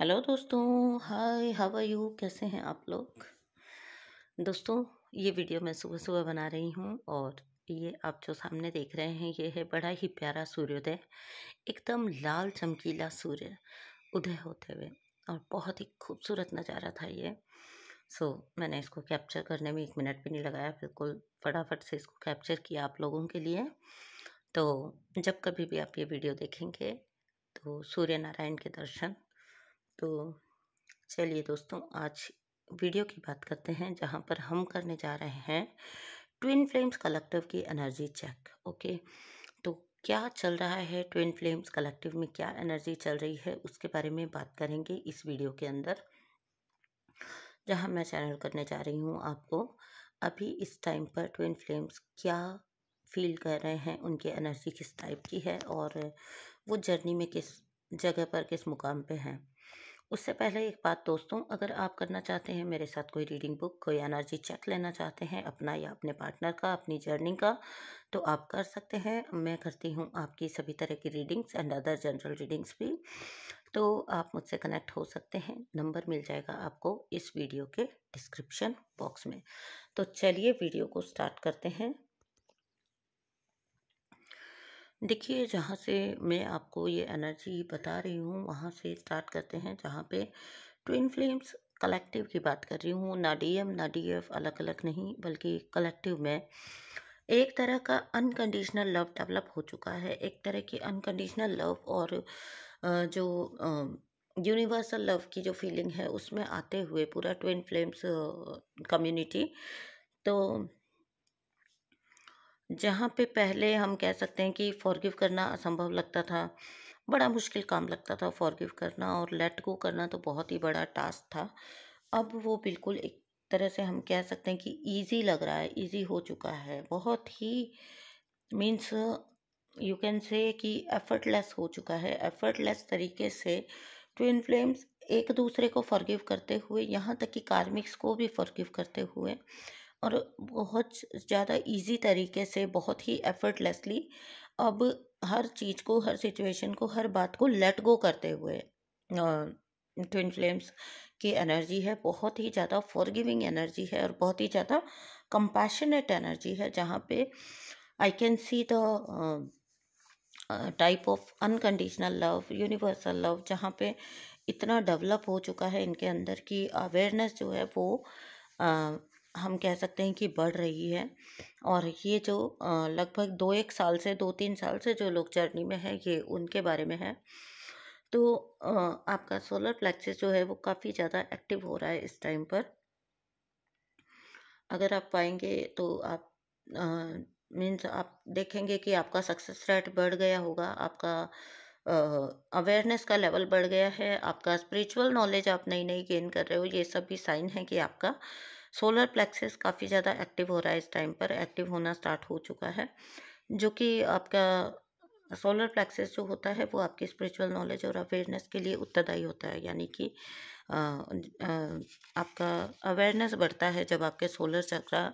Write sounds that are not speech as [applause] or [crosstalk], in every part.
hello दोस्तों hi how you कैसे हैं आप लोग दोस्तों ये वीडियो मैं सुबह सुबह बना रही हूँ और ये आप जो सामने देख रहे हैं ये है बड़ा ही प्यारा सूर्योदय एकदम लाल चमकीला सूर्य उदय होते हुए और बहुत ही खूबसूरत नज़ारा था ये सो so, मैंने इसको कैप्चर करने में एक मिनट भी नहीं लगाया बिल्कुल फटाफट से इसको कैप्चर किया आप लोगों के लिए तो जब कभी भी आप ये वीडियो देखेंगे तो सूर्य नारायण के दर्शन तो चलिए दोस्तों आज वीडियो की बात करते हैं जहाँ पर हम करने जा रहे हैं ट्विन फ्लेम्स कलेक्टिव की एनर्जी चेक ओके तो क्या चल रहा है ट्विन फ्लेम्स कलेक्टिव में क्या एनर्जी चल रही है उसके बारे में बात करेंगे इस वीडियो के अंदर जहाँ मैं चैनल करने जा रही हूँ आपको अभी इस टाइम पर ट्विन फ्लेम्स क्या फील कर रहे हैं उनकी एनर्जी किस टाइप की है और वो जर्नी में किस जगह पर किस मुकाम पे हैं उससे पहले एक बात दोस्तों अगर आप करना चाहते हैं मेरे साथ कोई रीडिंग बुक कोई एनर्जी चेक लेना चाहते हैं अपना या अपने पार्टनर का अपनी जर्नी का तो आप कर सकते हैं मैं करती हूँ आपकी सभी तरह की readings and other general readings भी तो आप मुझसे कनेक्ट हो सकते हैं नंबर मिल जाएगा आपको इस वीडियो के डिस्क्रिप्शन बॉक्स में तो चलिए वीडियो को स्टार्ट करते हैं देखिए जहाँ से मैं आपको ये एनर्जी बता रही हूँ वहाँ से स्टार्ट करते हैं जहाँ पे ट्विन फ्लेम्स कलेक्टिव की बात कर रही हूँ ना डी एम ना डी एफ अलग अलग नहीं बल्कि कलेक्टिव में एक तरह का अनकंडीशनल लव डेवलप हो चुका है एक तरह की अनकंडीशनल लव और जो यूनिवर्सल लव की जो फीलिंग है उसमें आते हुए पूरा ट्विन फ्लेम्स कम्युनिटी तो जहाँ पे पहले हम कह सकते हैं कि फॉरगिव करना असंभव लगता था बड़ा मुश्किल काम लगता था फॉरगिव करना और लेट गो करना तो बहुत ही बड़ा टास्क था अब वो बिल्कुल एक तरह से हम कह सकते हैं कि ईजी लग रहा है ईजी हो चुका है बहुत ही मीन्स यू कैन से कि एफर्टलेस हो चुका है एफर्टलेस तरीके से ट्विन फ्लेम्स एक दूसरे को फॉरगिव करते हुए यहाँ तक कि कार्मिक्स को भी फॉरगिव करते हुए और बहुत ज़्यादा ईज़ी तरीके से बहुत ही एफ़र्टलेसली अब हर चीज़ को हर सिचुएशन को हर बात को लेट गो करते हुए ट्विन फ्लेम्स की एनर्जी है बहुत ही ज़्यादा फॉरगिविंग एनर्जी है और बहुत ही ज़्यादा कंपैशनेट एनर्जी है जहाँ पे I can see the type of unconditional love universal love जहाँ पे इतना डेवलप हो चुका है इनके अंदर की अवेयरनेस जो है वो हम कह सकते हैं कि बढ़ रही है और ये जो लगभग दो एक साल से दो तीन साल से जो लोग जर्नी में हैं ये उनके बारे में है तो आपका सोलर प्लेक्सिस जो है वो काफ़ी ज़्यादा एक्टिव हो रहा है इस टाइम पर अगर आप पाएंगे तो आप मीन्स आप देखेंगे कि आपका सक्सेस रेट बढ़ गया होगा आपका अवेयरनेस का लेवल बढ़ गया है आपका स्पिरिचुअल नॉलेज आप नई नई गेन कर रहे हो ये सब भी साइन है कि आपका सोलर प्लेक्सेस काफ़ी ज़्यादा एक्टिव हो रहा है इस टाइम पर एक्टिव होना स्टार्ट हो चुका है जो कि आपका सोलर प्लेक्सेस जो होता है वो आपकी स्पिरिचुअल नॉलेज और अवेयरनेस के लिए उत्तरदायी होता है यानी कि आपका अवेयरनेस बढ़ता है जब आपके सोलर चक्रा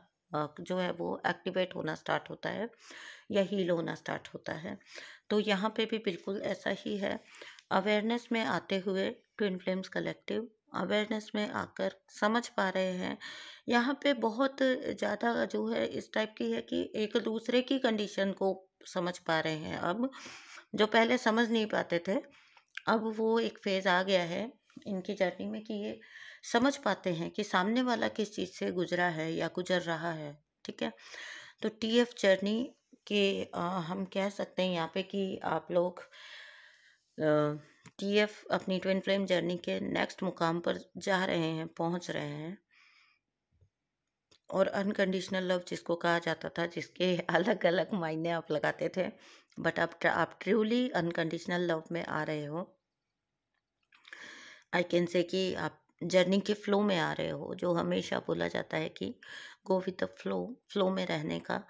जो है वो एक्टिवेट होना स्टार्ट होता है या हील होना स्टार्ट होता है तो यहाँ पे भी बिल्कुल ऐसा ही है अवेयरनेस में आते हुए ट्विन फ्लेम्स कलेक्टिव अवेयरनेस में आकर समझ पा रहे हैं यहाँ पे बहुत ज़्यादा जो है इस टाइप की है कि एक दूसरे की कंडीशन को समझ पा रहे हैं अब जो पहले समझ नहीं पाते थे अब वो एक फेज़ आ गया है इनकी जर्नी में कि ये समझ पाते हैं कि सामने वाला किस चीज़ से गुजरा है या गुजर रहा है ठीक है तो टी एफ जर्नी के आ, हम कह सकते हैं यहाँ पे कि आप लोग आ, टीएफ अपनी ट्विन फ्लेम जर्नी के नेक्स्ट मुकाम पर जा रहे हैं पहुंच रहे हैं और अनकंडीशनल लव जिसको कहा जाता था जिसके [laughs] अलग अलग मायने आप लगाते थे बट अब आप ट्रूली अनकंडीशनल लव में आ रहे हो आई कैन से कि आप जर्नी के फ्लो में आ रहे हो जो हमेशा बोला जाता है कि go with the flow flow में रहने का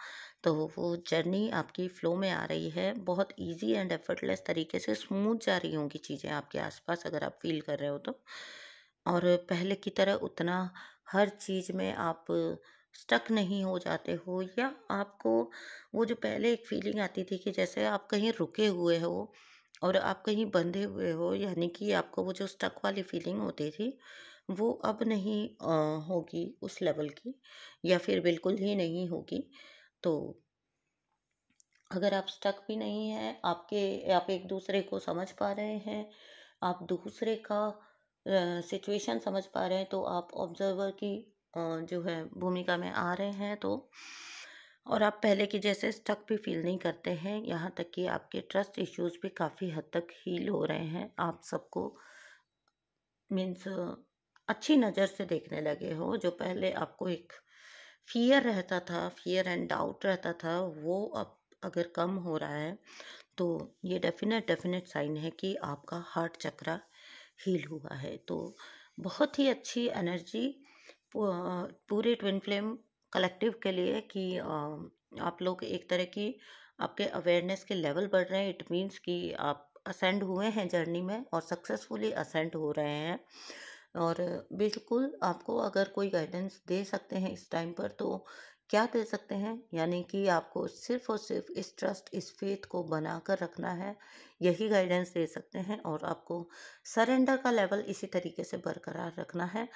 तो वो जर्नी आपकी फ़्लो में आ रही है बहुत इजी एंड एफर्टलेस तरीके से स्मूथ जा रही होंगी चीज़ें आपके आसपास अगर आप फील कर रहे हो तो और पहले की तरह उतना हर चीज़ में आप स्टक नहीं हो जाते हो या आपको वो जो पहले एक फीलिंग आती थी कि जैसे आप कहीं रुके हुए हो और आप कहीं बंधे हुए हो यानी कि आपको वो जो स्टक वाली फीलिंग होती थी वो अब नहीं होगी उस लेवल की या फिर बिल्कुल ही नहीं होगी तो अगर आप स्टक भी नहीं हैं आपके आप एक दूसरे को समझ पा रहे हैं आप दूसरे का सिचुएशन समझ पा रहे हैं तो आप ऑब्जर्वर की uh, जो है भूमिका में आ रहे हैं तो और आप पहले की जैसे स्टक भी फील नहीं करते हैं यहाँ तक कि आपके ट्रस्ट इश्यूज भी काफ़ी हद तक हील हो रहे हैं आप सबको मीन्स अच्छी नज़र से देखने लगे हो जो पहले आपको एक फियर रहता था फियर एंड डाउट रहता था वो अब अगर कम हो रहा है तो ये डेफिनेट डेफिनेट साइन है कि आपका हार्ट चक्रा हील हुआ है तो बहुत ही अच्छी एनर्जी पूरे ट्विन फ्लेम कलेक्टिव के लिए कि आप लोग एक तरह की आपके अवेयरनेस के लेवल बढ़ रहे हैं इट मीन्स कि आप असेंड हुए हैं जर्नी में और सक्सेसफुली असेंड हो रहे हैं और बिल्कुल आपको अगर कोई गाइडेंस दे सकते हैं इस टाइम पर तो क्या दे सकते हैं यानी कि आपको सिर्फ और सिर्फ इस ट्रस्ट इस फेथ को बना कर रखना है यही गाइडेंस दे सकते हैं और आपको सरेंडर का लेवल इसी तरीके से बरकरार रखना है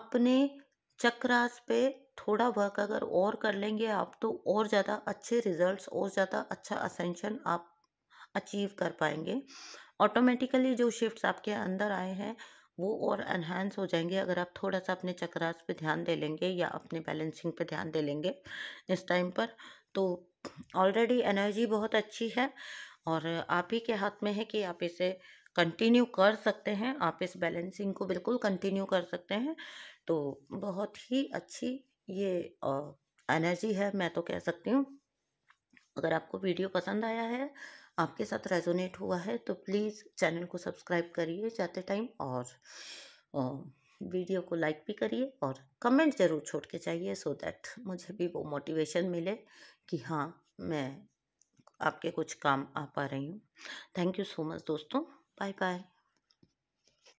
अपने चक्रास पे थोड़ा वर्क अगर और कर लेंगे आप तो और ज़्यादा अच्छे रिजल्ट्स और ज़्यादा अच्छा असेंशन आप अचीव कर पाएंगे ऑटोमेटिकली जो शिफ्ट्स आपके अंदर आए हैं वो और एनहेंस हो जाएंगे अगर आप थोड़ा सा अपने चक्रास पे ध्यान दे लेंगे या अपने बैलेंसिंग पे ध्यान दे लेंगे इस टाइम पर तो ऑलरेडी एनर्जी बहुत अच्छी है और आप ही के हाथ में है कि आप इसे कंटिन्यू कर सकते हैं आप इस बैलेंसिंग को बिल्कुल कंटिन्यू कर सकते हैं तो बहुत ही अच्छी ये एनर्जी है मैं तो कह सकती हूँ अगर आपको वीडियो पसंद आया है आपके साथ रेजोनेट हुआ है तो प्लीज़ चैनल को सब्सक्राइब करिए जाते टाइम और वीडियो को लाइक भी करिए और कमेंट ज़रूर छोड़ के जाइए सो दैट मुझे भी वो मोटिवेशन मिले कि हाँ मैं आपके कुछ काम आ पा रही हूँ थैंक यू सो मच दोस्तों बाय बाय